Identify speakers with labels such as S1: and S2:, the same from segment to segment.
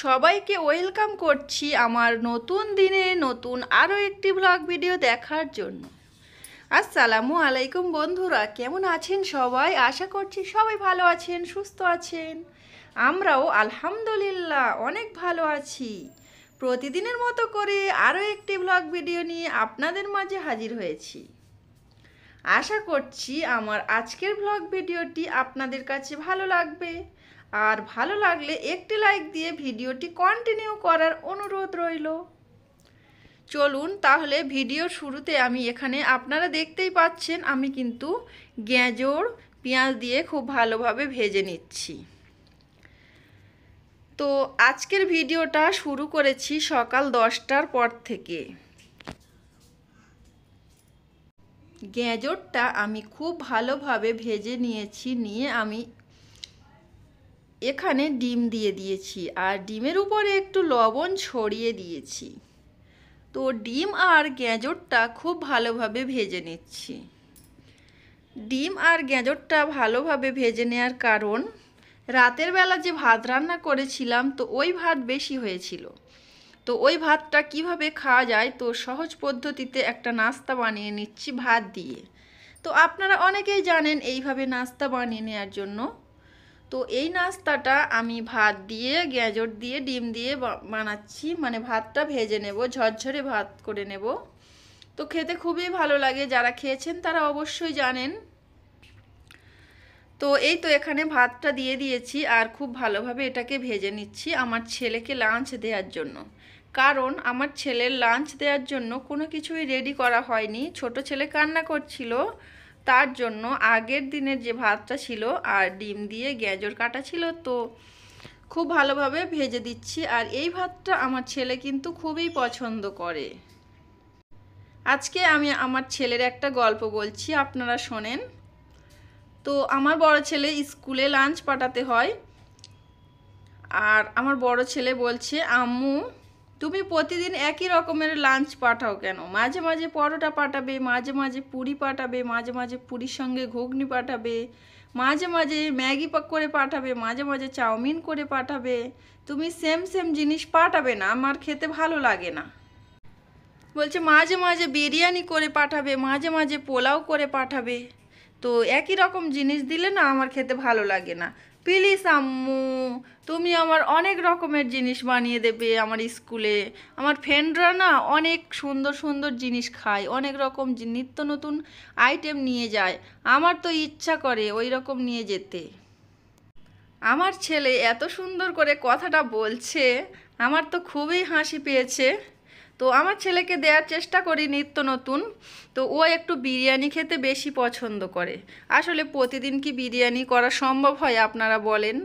S1: সবাইকে ওয়েলকাম করছি আমার নতুন দিনে নতুন আরও একটি ব্লগ ভিডিও দেখার জন্য আসসালামু আলাইকুম বন্ধুরা কেমন আছেন সবাই আশা করছি সবাই ভালো আছেন সুস্থ আছেন আমরাও আলহামদুলিল্লাহ অনেক ভালো আছি প্রতিদিনের মতো করে আরও একটি ব্লগ ভিডিও নিয়ে আপনাদের মাঝে হাজির হয়েছি আশা করছি আমার আজকের ব্লগ ভিডিওটি আপনাদের কাছে ভালো লাগবে আর ভালো লাগলে একটি লাইক দিয়ে ভিডিওটি কন্টিনিউ করার অনুরোধ রইল চলুন তাহলে ভিডিও শুরুতে আমি এখানে আপনারা দেখতেই পাচ্ছেন আমি কিন্তু গ্যাঁজোর পেঁয়াজ দিয়ে খুব ভালোভাবে ভেজে নিচ্ছি তো আজকের ভিডিওটা শুরু করেছি সকাল দশটার পর থেকে গ্যাঁজরটা আমি খুব ভালোভাবে ভেজে নিয়েছি নিয়ে আমি এখানে ডিম দিয়ে দিয়েছি আর ডিমের উপরে একটু লবণ ছড়িয়ে দিয়েছি তো ডিম আর গ্যাঁজরটা খুব ভালোভাবে ভেজে নিচ্ছি ডিম আর গ্যাঁজরটা ভালোভাবে ভেজে নেওয়ার কারণ রাতের বেলা যে ভাত রান্না করেছিলাম তো ওই ভাত বেশি হয়েছিল তো ওই ভাতটা কিভাবে খাওয়া যায় তো সহজ পদ্ধতিতে একটা নাস্তা বানিয়ে নিচ্ছি ভাত দিয়ে তো আপনারা অনেকেই জানেন এইভাবে নাস্তা বানিয়ে নেওয়ার জন্য তো এই নাস্তাটা আমি ভাত দিয়ে গেঁজট দিয়ে ডিম দিয়ে বানাচ্ছি মানে ভাতটা ভেজে নেব ঝরঝরে ভাত করে নেব তো খেতে খুবই ভালো লাগে যারা খেয়েছেন তারা অবশ্যই জানেন তো এই তো এখানে ভাতটা দিয়ে দিয়েছি আর খুব ভালোভাবে এটাকে ভেজে নিচ্ছি আমার ছেলেকে লাঞ্চ দেওয়ার জন্য কারণ আমার ছেলের লাঞ্চ দেওয়ার জন্য কোনো কিছুই রেডি করা হয়নি ছোট ছেলে কান্না করছিল তার জন্য আগের দিনের যে ভাতটা ছিল আর ডিম দিয়ে গ্যাজর কাটা ছিল তো খুব ভালোভাবে ভেজে দিচ্ছি আর এই ভাতটা আমার ছেলে কিন্তু খুবই পছন্দ করে আজকে আমি আমার ছেলের একটা গল্প বলছি আপনারা শোনেন তো আমার বড় ছেলে স্কুলে লাঞ্চ পাঠাতে হয় আর আমার বড় ছেলে বলছে আম্মু তুমি প্রতিদিন একই রকমের লাঞ্চ পাঠাও কেন মাঝে মাঝে পরোটা পাঠাবে মাঝে মাঝে পুরি পাঠাবে মাঝে মাঝে পুরীর সঙ্গে ঘুগনি পাঠাবে মাঝে মাঝে ম্যাগি করে পাঠাবে মাঝে মাঝে চাউমিন করে পাঠাবে তুমি সেম সেম জিনিস পাঠাবে না আমার খেতে ভালো লাগে না বলছে মাঝে মাঝে বিরিয়ানি করে পাঠাবে মাঝে মাঝে পোলাও করে পাঠাবে তো একই রকম জিনিস দিলে না আমার খেতে ভালো লাগে না প্লিজ আম্মু তুমি আমার অনেক রকমের জিনিস বানিয়ে দেবে আমার স্কুলে আমার ফ্রেন্ডরা না অনেক সুন্দর সুন্দর জিনিস খায় অনেক রকম নিত্য নতুন আইটেম নিয়ে যায় আমার তো ইচ্ছা করে ওই রকম নিয়ে যেতে আমার ছেলে এত সুন্দর করে কথাটা বলছে আমার তো খুবই হাসি পেয়েছে তো আমার ছেলেকে দেওয়ার চেষ্টা করি নিত্য নতুন তো ও একটু বিরিয়ানি খেতে বেশি পছন্দ করে আসলে প্রতিদিন কি বিরিয়ানি করা সম্ভব হয় আপনারা বলেন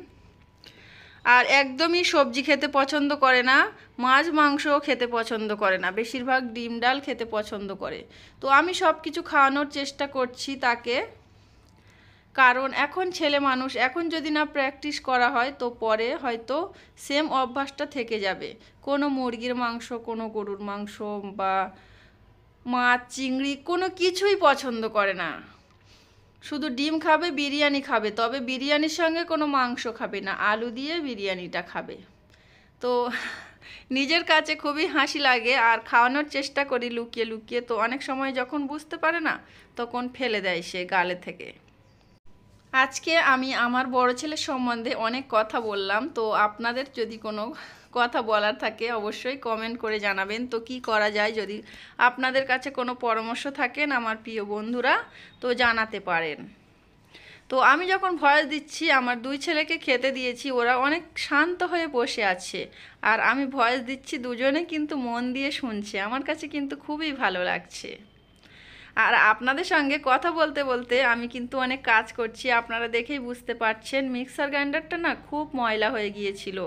S1: আর একদমই সবজি খেতে পছন্দ করে না মাছ মাংসও খেতে পছন্দ করে না বেশিরভাগ ডিম ডাল খেতে পছন্দ করে তো আমি সব কিছু খাওয়ানোর চেষ্টা করছি তাকে কারণ এখন ছেলে মানুষ এখন যদি না প্র্যাকটিস করা হয় তো পরে হয়তো সেম অভ্যাসটা থেকে যাবে কোনো মুরগির মাংস কোনো গরুর মাংস বা মাছ চিংড়ি কোনো কিছুই পছন্দ করে না শুধু ডিম খাবে বিরিয়ানি খাবে তবে বিরিয়ানির সঙ্গে কোনো মাংস খাবে না আলু দিয়ে বিরিয়ানিটা খাবে তো নিজের কাছে খুবই হাসি লাগে আর খাওয়ানোর চেষ্টা করি লুকিয়ে লুকিয়ে তো অনেক সময় যখন বুঝতে পারে না তখন ফেলে দেয় সে গালে থেকে আজকে আমি আমার বড় ছেলের সম্বন্ধে অনেক কথা বললাম তো আপনাদের যদি কোনো কথা বলার থাকে অবশ্যই কমেন্ট করে জানাবেন তো কি করা যায় যদি আপনাদের কাছে কোনো পরামর্শ থাকেন আমার প্রিয় বন্ধুরা তো জানাতে পারেন তো আমি যখন ভয়েস দিচ্ছি আমার দুই ছেলেকে খেতে দিয়েছি ওরা অনেক শান্ত হয়ে বসে আছে আর আমি ভয়েস দিচ্ছি দুজনে কিন্তু মন দিয়ে শুনছে আমার কাছে কিন্তু খুবই ভালো লাগছে আর আপনাদের সঙ্গে কথা বলতে বলতে আমি কিন্তু অনেক কাজ করছি আপনারা দেখেই বুঝতে পারছেন মিক্সার গ্রাইন্ডারটা না খুব ময়লা হয়ে গিয়েছিল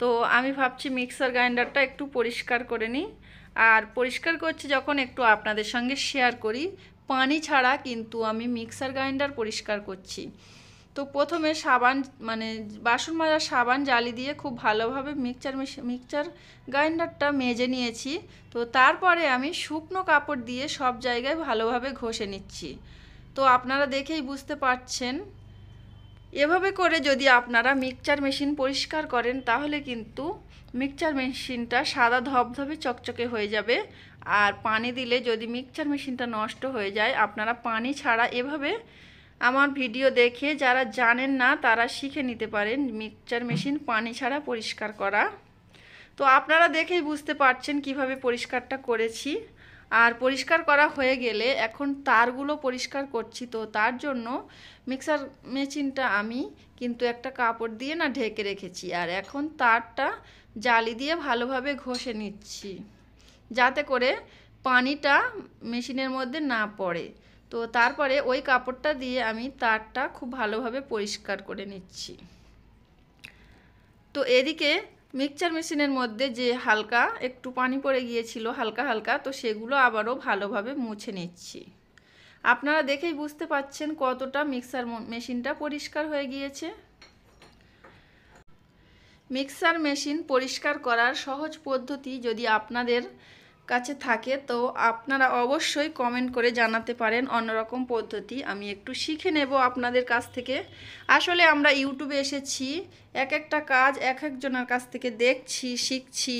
S1: তো আমি ভাবছি মিক্সার গ্রাইন্ডারটা একটু পরিষ্কার করে নিই আর পরিষ্কার করছি যখন একটু আপনাদের সঙ্গে শেয়ার করি পানি ছাড়া কিন্তু আমি মিক্সার গ্রাইন্ডার পরিষ্কার করছি তো প্রথমে সাবান মানে বাসন মাজার সাবান জালি দিয়ে খুব ভালোভাবে মিক্সচার মিক্সচার গ্রাইন্ডারটা মেজে নিয়েছি তো তারপরে আমি শুকনো কাপড় দিয়ে সব জায়গায় ভালোভাবে ঘষে নিচ্ছি তো আপনারা দেখেই বুঝতে পারছেন এভাবে করে যদি আপনারা মিক্সচার মেশিন পরিষ্কার করেন তাহলে কিন্তু মিক্সচার মেশিনটা সাদা ধবধবে চকচকে হয়ে যাবে আর পানি দিলে যদি মিক্সচার মেশিনটা নষ্ট হয়ে যায় আপনারা পানি ছাড়া এভাবে আমার ভিডিও দেখে যারা জানেন না তারা শিখে নিতে পারেন মিক্সচার মেশিন পানি ছাড়া পরিষ্কার করা তো আপনারা দেখেই বুঝতে পারছেন কিভাবে পরিষ্কারটা করেছি আর পরিষ্কার করা হয়ে গেলে এখন তারগুলো পরিষ্কার করছি তো তার জন্য মিক্সার মেশিনটা আমি কিন্তু একটা কাপড় দিয়ে না ঢেকে রেখেছি আর এখন তারটা জালি দিয়ে ভালোভাবে ঘষে নিচ্ছি যাতে করে পানিটা মেশিনের মধ্যে না পড়ে তো তারপরে ওই কাপড়টা দিয়ে আমি তারটা খুব ভালোভাবে পরিষ্কার করে নিচ্ছি তো এদিকে মিক্সচার মেশিনের মধ্যে যে হালকা একটু পানি পড়ে গিয়েছিল হালকা হালকা তো সেগুলো আবারও ভালোভাবে মুছে নিচ্ছি আপনারা দেখেই বুঝতে পাচ্ছেন কতটা মিক্সার মেশিনটা পরিষ্কার হয়ে গিয়েছে মিক্সার মেশিন পরিষ্কার করার সহজ পদ্ধতি যদি আপনাদের কাছে থাকে তো আপনারা অবশ্যই কমেন্ট করে জানাতে পারেন অন্যরকম পদ্ধতি আমি একটু শিখে নেব আপনাদের কাছ থেকে আসলে আমরা ইউটিউবে এসেছি এক একটা কাজ এক একজনের কাছ থেকে দেখছি শিখছি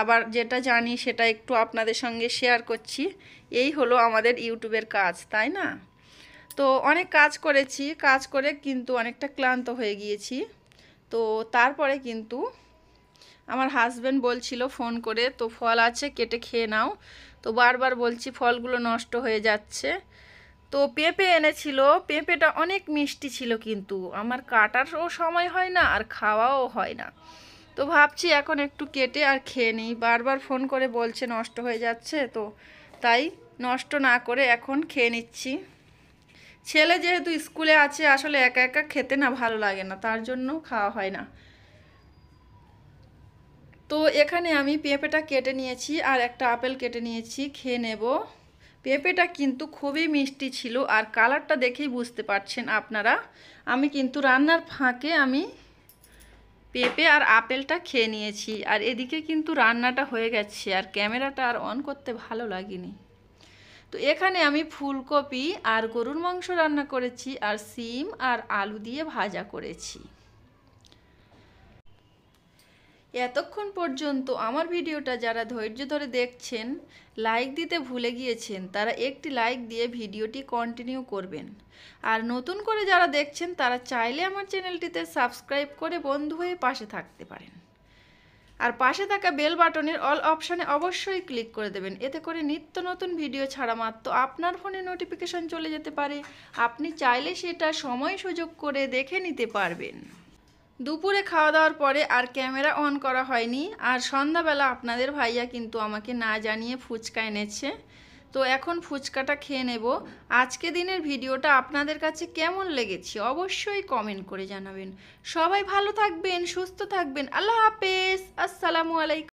S1: আবার যেটা জানি সেটা একটু আপনাদের সঙ্গে শেয়ার করছি এই হলো আমাদের ইউটিউবের কাজ তাই না তো অনেক কাজ করেছি কাজ করে কিন্তু অনেকটা ক্লান্ত হয়ে গিয়েছি তো তারপরে কিন্তু আমার হাজব্যান্ড বলছিল ফোন করে তো ফল আছে কেটে খেয়ে নাও তো বারবার বলছি ফলগুলো নষ্ট হয়ে যাচ্ছে তো পেঁপে এনেছিল পেঁপেটা অনেক মিষ্টি ছিল কিন্তু আমার কাটারও সময় হয় না আর খাওয়াও হয় না তো ভাবছি এখন একটু কেটে আর খেয়ে নিই বারবার ফোন করে বলছে নষ্ট হয়ে যাচ্ছে তো তাই নষ্ট না করে এখন খেয়ে নিচ্ছি ছেলে যেহেতু স্কুলে আছে আসলে একা একা খেতে না ভালো লাগে না তার জন্য খাওয়া হয় না তো এখানে আমি পেঁপেটা কেটে নিয়েছি আর একটা আপেল কেটে নিয়েছি খেয়ে নেব পেঁপেটা কিন্তু খুবই মিষ্টি ছিল আর কালারটা দেখেই বুঝতে পারছেন আপনারা আমি কিন্তু রান্নার ফাঁকে আমি পেঁপে আর আপেলটা খেয়ে নিয়েছি আর এদিকে কিন্তু রান্নাটা হয়ে গেছে আর ক্যামেরাটা আর অন করতে ভালো লাগেনি তো এখানে আমি ফুলকপি আর গরুর মাংস রান্না করেছি আর সিম আর আলু দিয়ে ভাজা করেছি এতক্ষণ পর্যন্ত আমার ভিডিওটা যারা ধৈর্য ধরে দেখছেন লাইক দিতে ভুলে গিয়েছেন তারা একটি লাইক দিয়ে ভিডিওটি কন্টিনিউ করবেন আর নতুন করে যারা দেখছেন তারা চাইলে আমার চ্যানেলটিতে সাবস্ক্রাইব করে বন্ধু হয়ে পাশে থাকতে পারেন আর পাশে থাকা বেল বাটনের অল অপশানে অবশ্যই ক্লিক করে দেবেন এতে করে নিত্য নতুন ভিডিও ছাড়া মাত্র আপনার ফোনে নোটিফিকেশন চলে যেতে পারে আপনি চাইলে সেটা সময় সুযোগ করে দেখে নিতে পারবেন দুপুরে খাওয়া দাওয়ার পরে আর ক্যামেরা অন করা হয়নি আর সন্ধ্যাবেলা আপনাদের ভাইয়া কিন্তু আমাকে না জানিয়ে ফুচকা এনেছে তো এখন ফুচকাটা খেয়ে নেব আজকে দিনের ভিডিওটা আপনাদের কাছে কেমন লেগেছে অবশ্যই কমেন্ট করে জানাবেন সবাই ভালো থাকবেন সুস্থ থাকবেন আল্লাহ হাফেজ আসসালামু আলাইকুম